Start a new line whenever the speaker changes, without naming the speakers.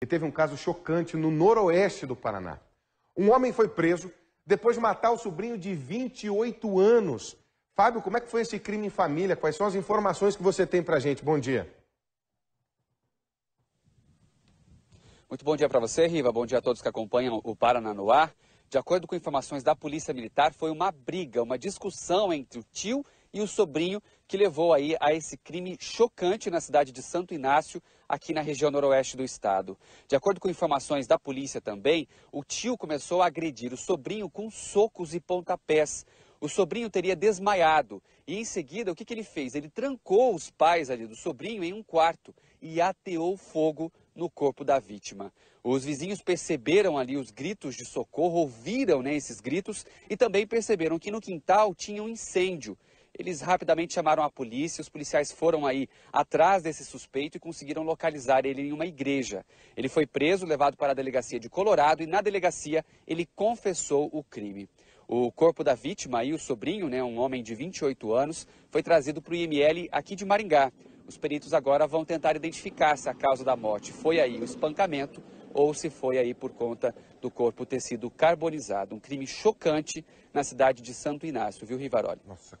E teve um caso chocante no noroeste do Paraná. Um homem foi preso depois de matar o sobrinho de 28 anos. Fábio, como é que foi esse crime em família? Quais são as informações que você tem para gente? Bom dia.
Muito bom dia para você, Riva. Bom dia a todos que acompanham o Paraná no ar. De acordo com informações da Polícia Militar, foi uma briga, uma discussão entre o tio e o sobrinho que levou aí a esse crime chocante na cidade de Santo Inácio, aqui na região noroeste do estado. De acordo com informações da polícia também, o tio começou a agredir o sobrinho com socos e pontapés. O sobrinho teria desmaiado e em seguida o que, que ele fez? Ele trancou os pais ali do sobrinho em um quarto e ateou fogo no corpo da vítima. Os vizinhos perceberam ali os gritos de socorro, ouviram né, esses gritos e também perceberam que no quintal tinha um incêndio. Eles rapidamente chamaram a polícia, os policiais foram aí atrás desse suspeito e conseguiram localizar ele em uma igreja. Ele foi preso, levado para a delegacia de Colorado e na delegacia ele confessou o crime. O corpo da vítima e o sobrinho, né, um homem de 28 anos, foi trazido para o IML aqui de Maringá. Os peritos agora vão tentar identificar se a causa da morte foi aí o espancamento ou se foi aí por conta do corpo ter sido carbonizado. Um crime chocante na cidade de Santo Inácio, viu, Rivaroli? Nossa.